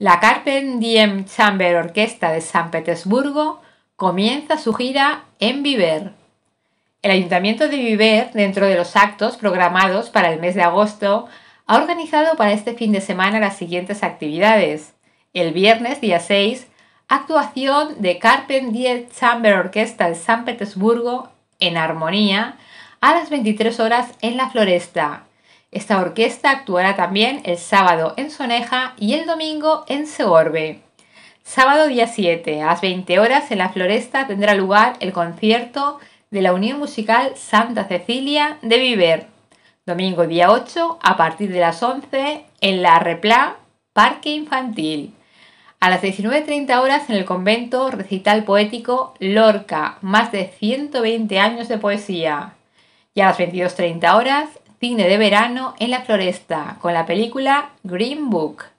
La Carpen Diem Chamber Orquesta de San Petersburgo comienza su gira en Viver. El Ayuntamiento de Viver, dentro de los actos programados para el mes de agosto, ha organizado para este fin de semana las siguientes actividades. El viernes día 6, actuación de Carpen Diem Chamber Orquesta de San Petersburgo en armonía a las 23 horas en la Floresta. Esta orquesta actuará también el sábado en Soneja y el domingo en Segorbe. Sábado día 7, a las 20 horas en la Floresta tendrá lugar el concierto de la Unión Musical Santa Cecilia de Viver. Domingo día 8, a partir de las 11, en la Repla, Parque Infantil. A las 19.30 horas en el convento recital poético Lorca, más de 120 años de poesía. Y a las 22.30 horas cine de verano en la floresta con la película Green Book.